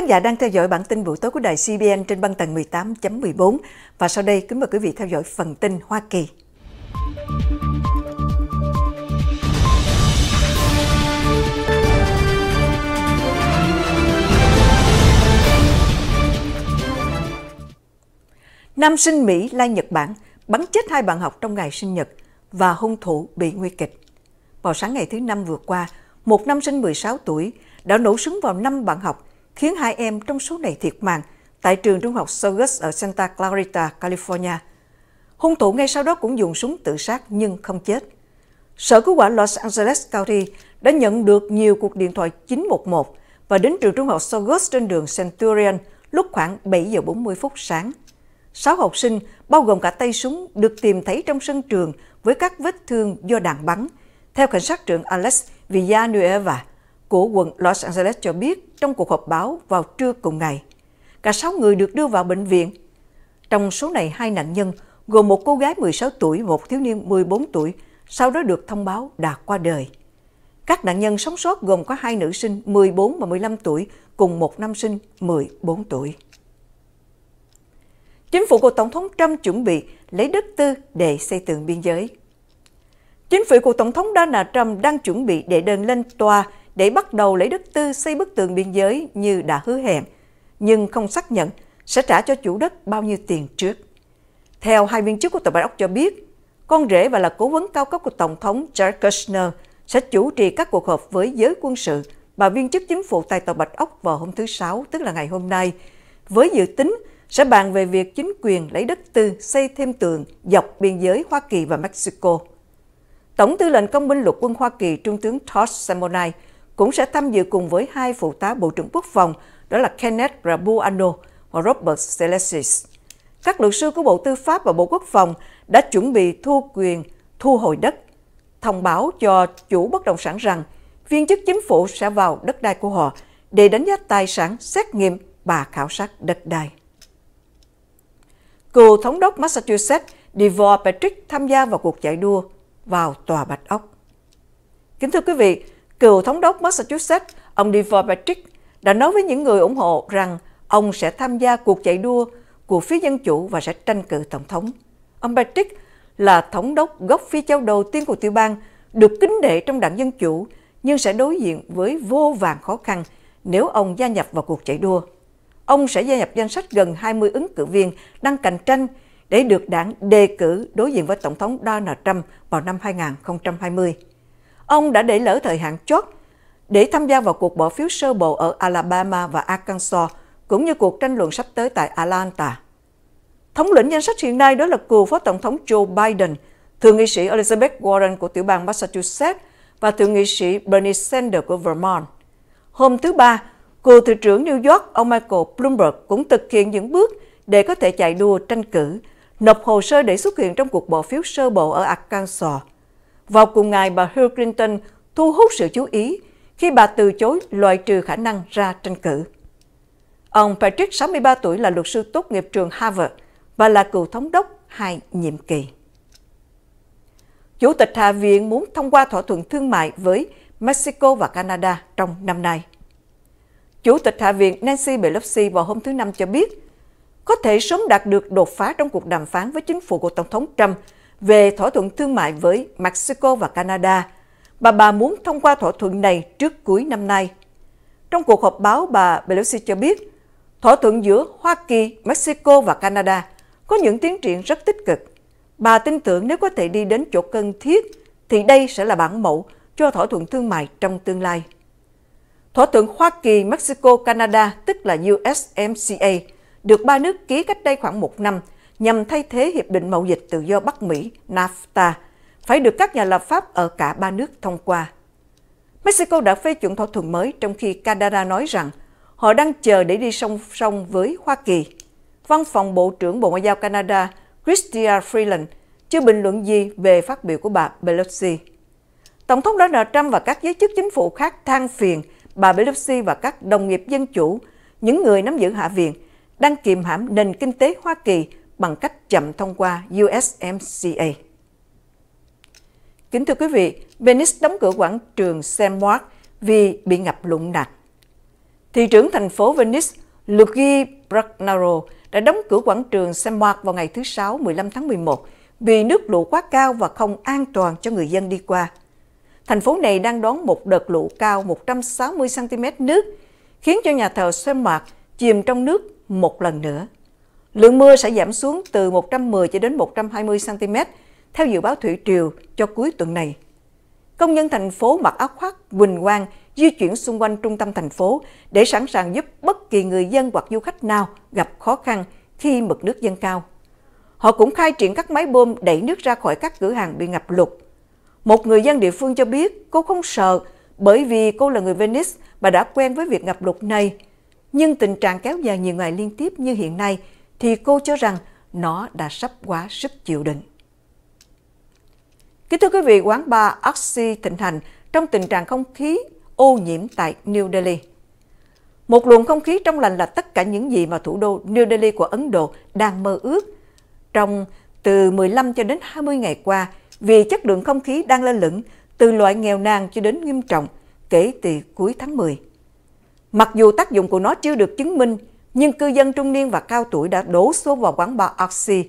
khán giả đang theo dõi bản tin buổi tối của đài CBN trên băng tầng 18.14 và sau đây kính mời quý vị theo dõi phần tin Hoa Kỳ. Nam sinh Mỹ lai Nhật Bản bắn chết hai bạn học trong ngày sinh nhật và hung thủ bị nguy kịch. Vào sáng ngày thứ Năm vừa qua, một nam sinh 16 tuổi đã nổ súng vào năm bạn học khiến hai em trong số này thiệt mạng tại trường trung học Saugus ở Santa Clarita, California. Hung thủ ngay sau đó cũng dùng súng tự sát nhưng không chết. Sở cứu hỏa Los Angeles County đã nhận được nhiều cuộc điện thoại 911 và đến trường trung học Saugus trên đường Centurion lúc khoảng 7 giờ 40 phút sáng. Sáu học sinh, bao gồm cả tay súng, được tìm thấy trong sân trường với các vết thương do đạn bắn, theo cảnh sát trưởng Alex Villanueva, của quận Los Angeles cho biết trong cuộc họp báo vào trưa cùng ngày. Cả 6 người được đưa vào bệnh viện. Trong số này, hai nạn nhân gồm một cô gái 16 tuổi một thiếu niên 14 tuổi, sau đó được thông báo đã qua đời. Các nạn nhân sống sót gồm có hai nữ sinh 14 và 15 tuổi cùng một nam sinh 14 tuổi. Chính phủ của Tổng thống Trump chuẩn bị lấy đất tư để xây tường biên giới. Chính phủ của Tổng thống Donald Trump đang chuẩn bị để đơn lên tòa để bắt đầu lấy đất tư xây bức tường biên giới như đã hứa hẹn, nhưng không xác nhận sẽ trả cho chủ đất bao nhiêu tiền trước. Theo hai viên chức của Tòa Bạch Ốc cho biết, con rể và là cố vấn cao cấp của Tổng thống Jared Kushner sẽ chủ trì các cuộc họp với giới quân sự và viên chức chính phủ tại Tòa Bạch Ốc vào hôm thứ Sáu, tức là ngày hôm nay, với dự tính sẽ bàn về việc chính quyền lấy đất tư xây thêm tường dọc biên giới Hoa Kỳ và Mexico. Tổng tư lệnh công binh lục quân Hoa Kỳ Trung tướng Todd Simonai cũng sẽ tham dự cùng với hai phụ tá Bộ trưởng Quốc phòng, đó là Kenneth Rabuano và Robert Celestis. Các luật sư của Bộ Tư pháp và Bộ Quốc phòng đã chuẩn bị thu quyền thu hồi đất, thông báo cho chủ bất động sản rằng viên chức chính phủ sẽ vào đất đai của họ để đánh giá tài sản, xét nghiệm và khảo sát đất đai. Cựu thống đốc Massachusetts Devore Patrick tham gia vào cuộc chạy đua vào Tòa Bạch Ốc. Kính thưa quý vị, cựu thống đốc Massachusetts, ông Deval Patrick, đã nói với những người ủng hộ rằng ông sẽ tham gia cuộc chạy đua của phía Dân Chủ và sẽ tranh cử Tổng thống. Ông Patrick là thống đốc gốc phi châu đầu tiên của tiểu bang, được kính đệ trong đảng Dân Chủ, nhưng sẽ đối diện với vô vàng khó khăn nếu ông gia nhập vào cuộc chạy đua. Ông sẽ gia nhập danh sách gần 20 ứng cử viên đang cạnh tranh để được đảng đề cử đối diện với Tổng thống Donald Trump vào năm 2020. Ông đã để lỡ thời hạn chót để tham gia vào cuộc bỏ phiếu sơ bộ ở Alabama và Arkansas, cũng như cuộc tranh luận sắp tới tại Atlanta. Thống lĩnh danh sách hiện nay đó là cựu Phó Tổng thống Joe Biden, Thượng nghị sĩ Elizabeth Warren của tiểu bang Massachusetts và Thượng nghị sĩ Bernie Sanders của Vermont. Hôm thứ Ba, cựu Thị trưởng New York ông Michael Bloomberg cũng thực hiện những bước để có thể chạy đua tranh cử, nộp hồ sơ để xuất hiện trong cuộc bỏ phiếu sơ bộ ở Arkansas. Vào cùng ngày, bà Hillary Clinton thu hút sự chú ý khi bà từ chối loại trừ khả năng ra tranh cử. Ông Patrick, 63 tuổi, là luật sư tốt nghiệp trường Harvard và là cựu thống đốc hai nhiệm kỳ. Chủ tịch Hạ viện muốn thông qua thỏa thuận thương mại với Mexico và Canada trong năm nay. Chủ tịch Hạ viện Nancy Pelosi vào hôm thứ Năm cho biết, có thể sớm đạt được đột phá trong cuộc đàm phán với chính phủ của Tổng thống Trump về thỏa thuận thương mại với Mexico và Canada, bà bà muốn thông qua thỏa thuận này trước cuối năm nay. Trong cuộc họp báo, bà Pelosi cho biết, thỏa thuận giữa Hoa Kỳ, Mexico và Canada có những tiến triển rất tích cực. Bà tin tưởng nếu có thể đi đến chỗ cần thiết, thì đây sẽ là bản mẫu cho thỏa thuận thương mại trong tương lai. Thỏa thuận Hoa Kỳ, Mexico, Canada, tức là USMCA, được ba nước ký cách đây khoảng một năm – nhằm thay thế Hiệp định Mậu dịch Tự do Bắc Mỹ NAFTA phải được các nhà lập pháp ở cả ba nước thông qua. Mexico đã phê chuẩn thỏa thuận mới trong khi Canada nói rằng họ đang chờ để đi song song với Hoa Kỳ. Văn phòng Bộ trưởng Bộ Ngoại giao Canada Chrystia Freeland chưa bình luận gì về phát biểu của bà Pelosi. Tổng thống Donald Trump và các giới chức chính phủ khác than phiền bà Pelosi và các đồng nghiệp dân chủ, những người nắm giữ Hạ viện, đang kiềm hãm nền kinh tế Hoa Kỳ bằng cách chậm thông qua USMCA. Kính thưa quý vị, Venice đóng cửa quảng trường Semois vì bị ngập lụn nặng. Thị trưởng thành phố Venice Luigi Bragnaro đã đóng cửa quảng trường Semois vào ngày thứ Sáu 15 tháng 11 vì nước lũ quá cao và không an toàn cho người dân đi qua. Thành phố này đang đón một đợt lũ cao 160cm nước, khiến cho nhà thờ Semois chìm trong nước một lần nữa. Lượng mưa sẽ giảm xuống từ 110 cho đến 120 cm theo dự báo thủy triều cho cuối tuần này. Công nhân thành phố mặc áo khoác quỳnh quang di chuyển xung quanh trung tâm thành phố để sẵn sàng giúp bất kỳ người dân hoặc du khách nào gặp khó khăn khi mực nước dâng cao. Họ cũng khai triển các máy bơm đẩy nước ra khỏi các cửa hàng bị ngập lụt. Một người dân địa phương cho biết cô không sợ bởi vì cô là người Venice và đã quen với việc ngập lụt này. Nhưng tình trạng kéo dài nhiều ngày liên tiếp như hiện nay – thì cô cho rằng nó đã sắp quá sức chịu đựng. Kính thưa quý vị, quán bar Oxy thịnh hành trong tình trạng không khí ô nhiễm tại New Delhi. Một luồng không khí trong lành là tất cả những gì mà thủ đô New Delhi của Ấn Độ đang mơ ước. Trong từ 15 cho đến 20 ngày qua, vì chất lượng không khí đang lên lửng từ loại nghèo nàn cho đến nghiêm trọng kể từ cuối tháng 10. Mặc dù tác dụng của nó chưa được chứng minh, nhưng cư dân trung niên và cao tuổi đã đổ xô vào quán bar Oxy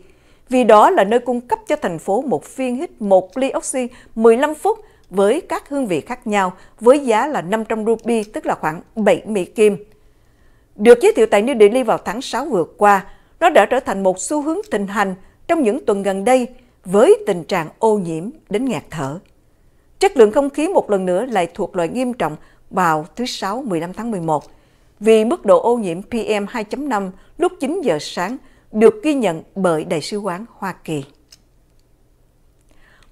vì đó là nơi cung cấp cho thành phố một phiên hít một ly oxy 15 phút với các hương vị khác nhau với giá là 500 rupee tức là khoảng 7 Mỹ Kim. Được giới thiệu tại New Delhi vào tháng 6 vừa qua, nó đã trở thành một xu hướng thịnh hành trong những tuần gần đây với tình trạng ô nhiễm đến ngạt thở. Chất lượng không khí một lần nữa lại thuộc loại nghiêm trọng vào thứ Sáu 15 tháng 11 vì mức độ ô nhiễm PM 2.5 lúc 9 giờ sáng được ghi nhận bởi Đại sứ quán Hoa Kỳ.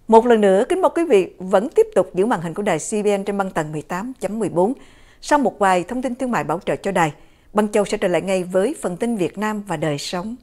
Một lần nữa, kính mời quý vị vẫn tiếp tục giữ màn hình của đài CBN trên băng tầng 18.14. Sau một vài thông tin thương mại bảo trợ cho đài, Băng Châu sẽ trở lại ngay với phần tin Việt Nam và đời sống.